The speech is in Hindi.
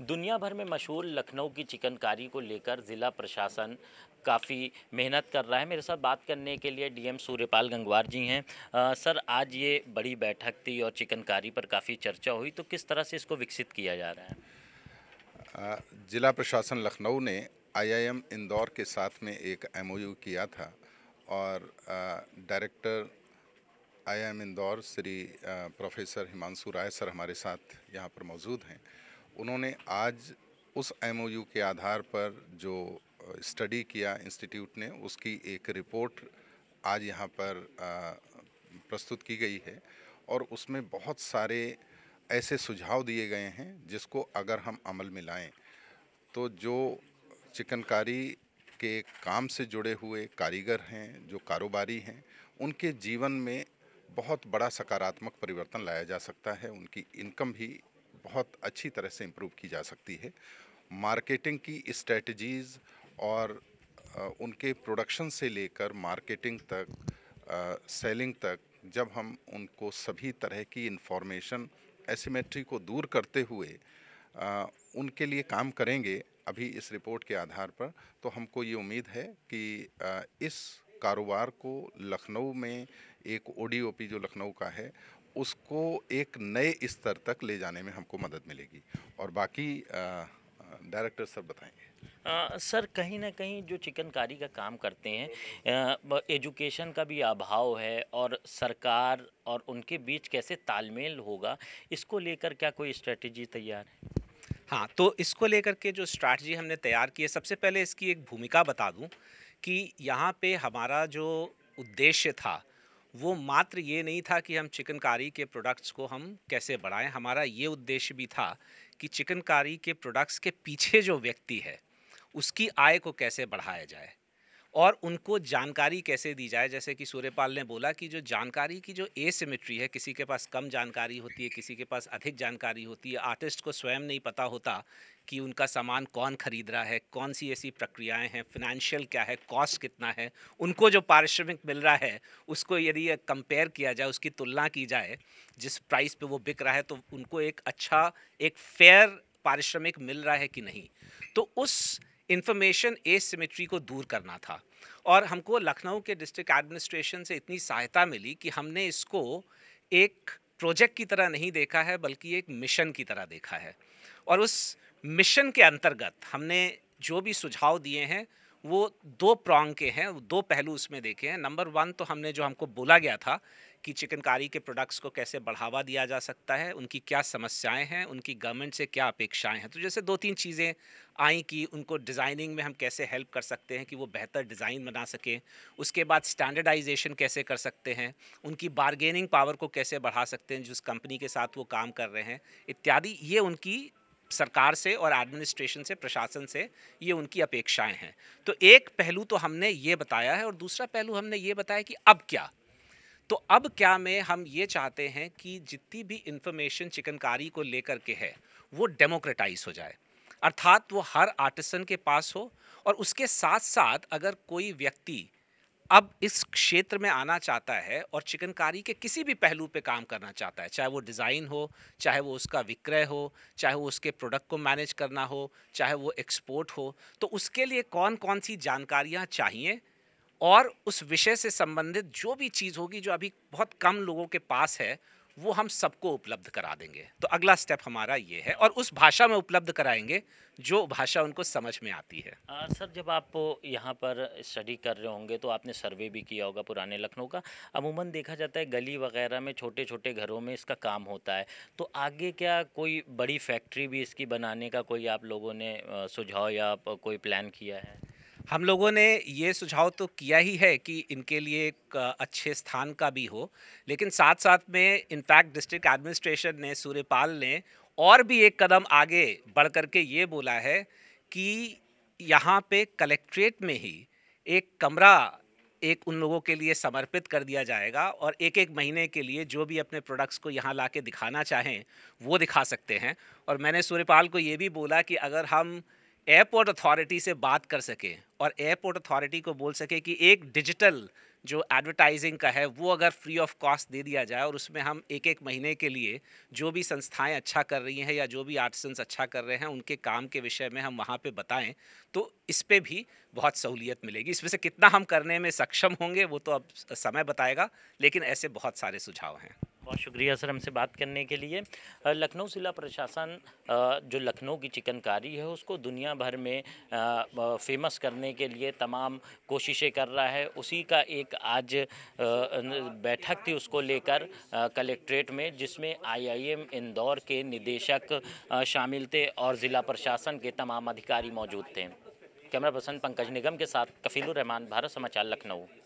दुनिया भर में मशहूर लखनऊ की चिकनकारी को लेकर ज़िला प्रशासन काफ़ी मेहनत कर रहा है मेरे साथ बात करने के लिए डीएम सूर्यपाल गंगवार जी हैं सर आज ये बड़ी बैठक थी और चिकनकारी पर काफ़ी चर्चा हुई तो किस तरह से इसको विकसित किया जा रहा है ज़िला प्रशासन लखनऊ ने आईआईएम इंदौर के साथ में एक एमओयू किया था और director IIM Indore Shri professor Himanshu Rai sir हमारे साथ यहाँ पर मौजूद हैं उन्होंने आज उस एम के आधार पर जो स्टडी किया इंस्टीट्यूट ने उसकी एक रिपोर्ट आज यहाँ पर प्रस्तुत की गई है और उसमें बहुत सारे ऐसे सुझाव दिए गए हैं जिसको अगर हम अमल में लाएँ तो जो चिकनकारी के काम से जुड़े हुए कारीगर हैं जो कारोबारी हैं उनके जीवन में बहुत बड़ा सकारात्मक परिवर्तन लाया जा सकता है उनकी इनकम भी बहुत अच्छी तरह से इम्प्रूव की जा सकती है मार्केटिंग की स्ट्रेटजीज़ और उनके प्रोडक्शन से लेकर मार्केटिंग तक सेलिंग तक जब हम उनको सभी तरह की इन्फॉर्मेशन एसीमेट्री को दूर करते हुए उनके लिए काम करेंगे अभी इस रिपोर्ट के आधार पर तो हमको ये उम्मीद है कि इस कारोबार को लखनऊ में एक ओडीओपी जो लखनऊ का है उसको एक नए स्तर तक ले जाने में हमको मदद मिलेगी और बाकी डायरेक्टर सर बताएंगे आ, सर कहीं ना कहीं जो चिकनकारी का काम करते हैं एजुकेशन का भी अभाव है और सरकार और उनके बीच कैसे तालमेल होगा इसको लेकर क्या कोई स्ट्रेटजी तैयार है हाँ तो इसको लेकर के जो स्ट्रैटी हमने तैयार की है सबसे पहले इसकी एक भूमिका बता दूं कि यहाँ पे हमारा जो उद्देश्य था वो मात्र ये नहीं था कि हम चिकनकारी के प्रोडक्ट्स को हम कैसे बढ़ाएं हमारा ये उद्देश्य भी था कि चिकनकारी के प्रोडक्ट्स के पीछे जो व्यक्ति है उसकी आय को कैसे बढ़ाया जाए और उनको जानकारी कैसे दी जाए जैसे कि सूर्यपाल ने बोला कि जो जानकारी की जो ए है किसी के पास कम जानकारी होती है किसी के पास अधिक जानकारी होती है आर्टिस्ट को स्वयं नहीं पता होता कि उनका सामान कौन खरीद रहा है कौन सी ऐसी प्रक्रियाएं हैं फिनेंशियल क्या है कॉस्ट कितना है उनको जो पारिश्रमिक मिल रहा है उसको यदि कंपेयर किया जाए उसकी तुलना की जाए जिस प्राइस पे वो बिक रहा है तो उनको एक अच्छा एक फेयर पारिश्रमिक मिल रहा है कि नहीं तो उस इन्फॉर्मेशन एसिमेट्री को दूर करना था और हमको लखनऊ के डिस्ट्रिक्ट एडमिनिस्ट्रेशन से इतनी सहायता मिली कि हमने इसको एक प्रोजेक्ट की तरह नहीं देखा है बल्कि एक मिशन की तरह देखा है और उस मिशन के अंतर्गत हमने जो भी सुझाव दिए हैं वो दो प्रॉन्ग के हैं दो पहलू उसमें देखे हैं नंबर वन तो हमने जो हमको बोला गया था कि चिकनकारी के प्रोडक्ट्स को कैसे बढ़ावा दिया जा सकता है उनकी क्या समस्याएं हैं उनकी गवर्नमेंट से क्या अपेक्षाएं हैं तो जैसे दो तीन चीज़ें आई कि उनको डिज़ाइनिंग में हम कैसे हेल्प कर सकते हैं कि वो बेहतर डिज़ाइन बना सकें उसके बाद स्टैंडर्डाइजेशन कैसे कर सकते हैं उनकी बारगेनिंग पावर को कैसे बढ़ा सकते हैं जिस कंपनी के साथ वो काम कर रहे हैं इत्यादि ये उनकी सरकार से और एडमिनिस्ट्रेशन से प्रशासन से ये उनकी अपेक्षाएं हैं तो एक पहलू तो हमने ये बताया है और दूसरा पहलू हमने ये बताया कि अब क्या तो अब क्या में हम ये चाहते हैं कि जितनी भी इन्फॉर्मेशन चिकनकारी को लेकर के है वो डेमोक्रेटाइज हो जाए अर्थात वो हर आर्टिसन के पास हो और उसके साथ साथ अगर कोई व्यक्ति अब इस क्षेत्र में आना चाहता है और चिकनकारी के किसी भी पहलू पे काम करना चाहता है चाहे वो डिज़ाइन हो चाहे वो उसका विक्रय हो चाहे वो उसके प्रोडक्ट को मैनेज करना हो चाहे वो एक्सपोर्ट हो तो उसके लिए कौन कौन सी जानकारियाँ चाहिए और उस विषय से संबंधित जो भी चीज़ होगी जो अभी बहुत कम लोगों के पास है वो हम सबको उपलब्ध करा देंगे तो अगला स्टेप हमारा ये है और उस भाषा में उपलब्ध कराएंगे जो भाषा उनको समझ में आती है आ, सर जब आप यहाँ पर स्टडी कर रहे होंगे तो आपने सर्वे भी किया होगा पुराने लखनऊ का अमूमन देखा जाता है गली वगैरह में छोटे छोटे घरों में इसका काम होता है तो आगे क्या कोई बड़ी फैक्ट्री भी इसकी बनाने का कोई आप लोगों ने सुझाव या कोई प्लान किया है हम लोगों ने ये सुझाव तो किया ही है कि इनके लिए एक अच्छे स्थान का भी हो लेकिन साथ साथ में इनफैक्ट डिस्ट्रिक्ट एडमिनिस्ट्रेशन ने सूर्यपाल ने और भी एक कदम आगे बढ़ करके ये बोला है कि यहाँ पे कलेक्ट्रेट में ही एक कमरा एक उन लोगों के लिए समर्पित कर दिया जाएगा और एक एक महीने के लिए जो भी अपने प्रोडक्ट्स को यहाँ ला के दिखाना चाहें वो दिखा सकते हैं और मैंने सूर्यपाल को ये भी बोला कि अगर हम एयरपोर्ट अथॉरिटी से बात कर सके और एयरपोर्ट अथॉरिटी को बोल सके कि एक डिजिटल जो एडवर्टाइजिंग का है वो अगर फ्री ऑफ कॉस्ट दे दिया जाए और उसमें हम एक एक महीने के लिए जो भी संस्थाएं अच्छा कर रही हैं या जो भी आर्टिसंस अच्छा कर रहे हैं उनके काम के विषय में हम वहाँ पे बताएं तो इस पर भी बहुत सहूलियत मिलेगी इसमें से कितना हम करने में सक्षम होंगे वो तो अब समय बताएगा लेकिन ऐसे बहुत सारे सुझाव हैं बहुत शुक्रिया सर हमसे बात करने के लिए लखनऊ ज़िला प्रशासन जो लखनऊ की चिकनकारी है उसको दुनिया भर में फेमस करने के लिए तमाम कोशिशें कर रहा है उसी का एक आज बैठक थी उसको लेकर कलेक्ट्रेट में जिसमें आईआईएम इंदौर के निदेशक शामिल थे और ज़िला प्रशासन के तमाम अधिकारी मौजूद थे कैमरा पर्सन पंकज निगम के साथ कफीलुर रहमान भारत समाचार लखनऊ